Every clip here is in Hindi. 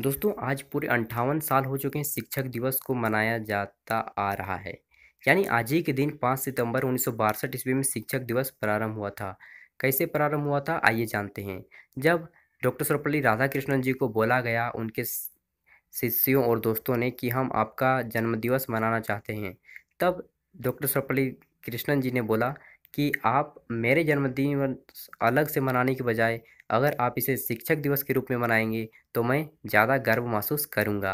दोस्तों आज पूरे अंठावन साल हो चुके हैं शिक्षक दिवस को मनाया जाता आ रहा है यानी आज ही के दिन पाँच सितंबर उन्नीस सौ बासठ ईस्वी में शिक्षक दिवस प्रारंभ हुआ था कैसे प्रारंभ हुआ था आइए जानते हैं जब डॉक्टर सर्वपल्ली राधाकृष्णन जी को बोला गया उनके शिष्यों और दोस्तों ने कि हम आपका जन्मदिवस मनाना चाहते हैं तब डॉक्टर सर्वपल्ली कृष्णन जी ने बोला कि आप मेरे जन्मदिन अलग से मनाने के बजाय अगर आप इसे शिक्षक दिवस के रूप में मनाएंगे तो मैं ज़्यादा गर्व महसूस करूँगा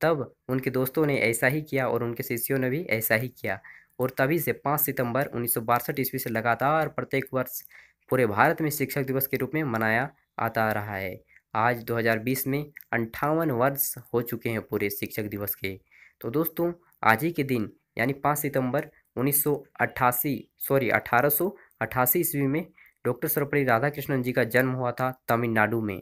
तब उनके दोस्तों ने ऐसा ही किया और उनके शिष्यों ने भी ऐसा ही किया और तभी से पाँच सितंबर उन्नीस ईस्वी से लगातार प्रत्येक वर्ष पूरे भारत में शिक्षक दिवस के रूप में मनाया आता रहा है आज 2020 में अंठावन वर्ष हो चुके हैं पूरे शिक्षक दिवस के तो दोस्तों आज ही के दिन यानी पाँच सितंबर 1988 सॉरी अठारह ईस्वी में डॉक्टर सर्वपल्ली राधाकृष्णन जी का जन्म हुआ था तमिलनाडु में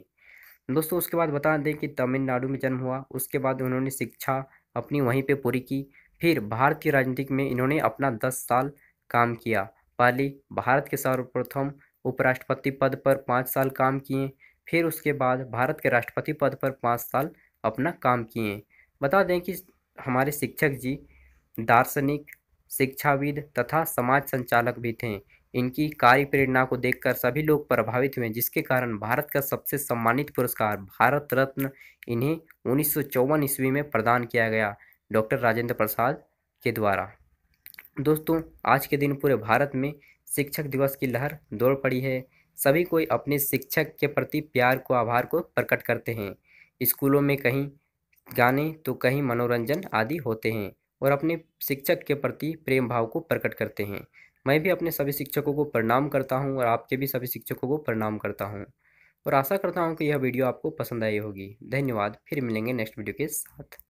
दोस्तों उसके बाद बता दें कि तमिलनाडु में जन्म हुआ उसके बाद उन्होंने शिक्षा अपनी वहीं पे पूरी की फिर भारत की राजनीति में इन्होंने अपना दस साल काम किया पहले भारत के सर्वप्रथम उपराष्ट्रपति पद पर पाँच साल काम किए फिर उसके बाद भारत के राष्ट्रपति पद पर पाँच साल अपना काम किए बता दें कि हमारे शिक्षक जी दार्शनिक शिक्षाविद तथा समाज संचालक भी थे इनकी कार्य प्रेरणा को देखकर सभी लोग प्रभावित हुए जिसके कारण भारत का सबसे सम्मानित पुरस्कार भारत रत्न इन्हें उन्नीस ईस्वी में प्रदान किया गया डॉक्टर राजेंद्र प्रसाद के द्वारा दोस्तों आज के दिन पूरे भारत में शिक्षक दिवस की लहर दौड़ पड़ी है सभी कोई अपने शिक्षक के प्रति प्यार को आभार को प्रकट करते हैं स्कूलों में कहीं गाने तो कहीं मनोरंजन आदि होते हैं और अपने शिक्षक के प्रति प्रेम भाव को प्रकट करते हैं मैं भी अपने सभी शिक्षकों को प्रणाम करता हूँ और आपके भी सभी शिक्षकों को प्रणाम करता हूँ और आशा करता हूँ कि यह वीडियो आपको पसंद आई होगी धन्यवाद फिर मिलेंगे नेक्स्ट वीडियो के साथ